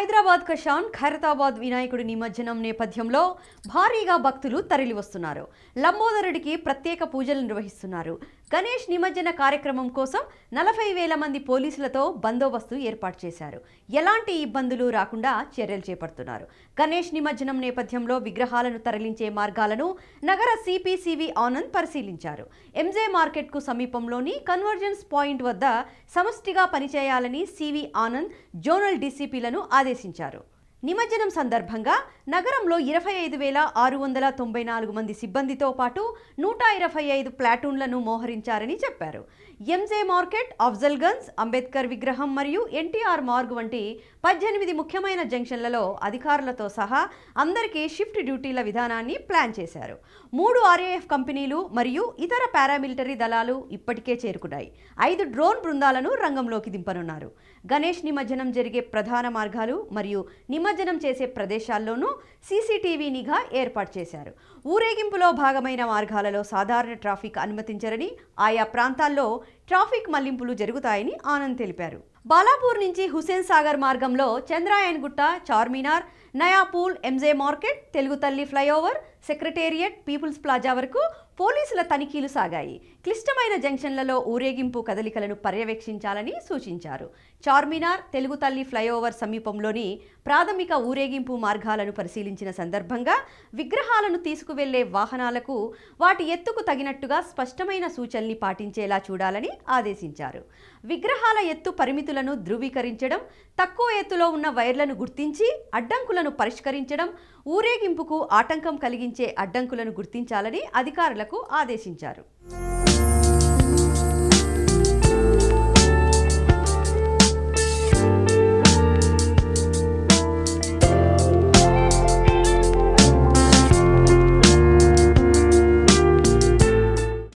హైదరాబాద్ కషాన్ ఖైరతాబాద్ వినాయకుడి నిమజ్జనం నేపథ్యంలో భారీగా భక్తులు తరలివస్తున్నారు లంబోదరుడికి ప్రత్యేక పూజలు నిర్వహిస్తున్నారు గణేష్ నిమజ్జన కార్యక్రమం కోసం నలభై వేల మంది పోలీసులతో బందోబస్తు ఏర్పాటు చేశారు ఎలాంటి ఇబ్బందులు రాకుండా చర్యలు చేపడుతున్నారు గణేష్ నిమజ్జనం నేపథ్యంలో విగ్రహాలను తరలించే మార్గాలను నగర సిపిసివి ఆనంద్ పరిశీలించారు ఎంజే మార్కెట్కు సమీపంలోని కన్వర్జెన్స్ పాయింట్ వద్ద సమష్టిగా పనిచేయాలని సివి ఆనంద్ జోనల్ డీసీపీలను ఆదేశించారు deshincharon. నిమజ్జనం సందర్భంగా నగరంలో ఇరవై ఐదు వేల ఆరు వందల తొంభై నాలుగు మంది సిబ్బందితో పాటు నూట ఇరవై ఐదు ప్లాటూన్లను మోహరించారని చెప్పారు ఎంజే మార్కెట్ అఫ్జల్గంజ్ అంబేద్కర్ విగ్రహం మరియు ఎన్టీఆర్ మార్గ్ వంటి పద్దెనిమిది ముఖ్యమైన జంక్షన్లలో అధికారులతో సహా అందరికీ షిఫ్ట్ డ్యూటీల విధానాన్ని ప్లాన్ చేశారు మూడు ఆర్ఏఎఫ్ కంపెనీలు మరియు ఇతర పారామిలిటరీ దళాలు ఇప్పటికే చేరుకున్నాయి ఐదు డ్రోన్ బృందాలను రంగంలోకి దింపనున్నారు గణేష్ నిమజ్జనం జరిగే ప్రధాన మార్గాలు మరియు నిమ నిమజ్జనం చేసే ప్రదేశాల్లోనూ సీసీటీవీ నిఘా ఏర్పాటు చేశారు ఊరేగింపులో భాగమైన మార్గాలలో సాధారణ ట్రాఫిక్ అనుమతించరని ఆయా ప్రాంతాల్లో ట్రాఫిక్ మల్లింపులు జరుగుతాయని ఆనంద్ తెలిపారు బాలాపూర్ నుంచి హుసేన్ సాగర్ మార్గంలో Chandrayangutta Charminar Nayapul MJ market Telugu Talli flyover secretariat peoples plaza వరకు పోలీసుల తనిఖీలు సాగాయి క్లిష్టమైన జంక్షన్లలో ఊరేగింపు కదలికలను పర్యవేక్షించాలని సూచించారు చార్మినార్ తెలుగు తల్లి ఫ్లైఓవర్ సమీపంలోని ప్రాథమిక ఊరేగింపు మార్గాలను పరిశీలించిన సందర్భంగా విగ్రహాలను తీసుకువెళ్లే వాహనాలకు వాటి ఎత్తుకు తగినట్టుగా స్పష్టమైన సూచనల్ని పాటించేలా చూడాలని ఆదేశించారు విగ్రహాల ఎత్తు పరిమితులను ధృవీకరించడం తక్కువ ఎత్తులో ఉన్న వైర్లను గుర్తించి అడ్డంకులను పరిష్కరించడం ఊరేగింపుకు ఆటంకం కలిగించే అడ్డంకులను గుర్తించాలని అధికారులకు ఆదేశించారు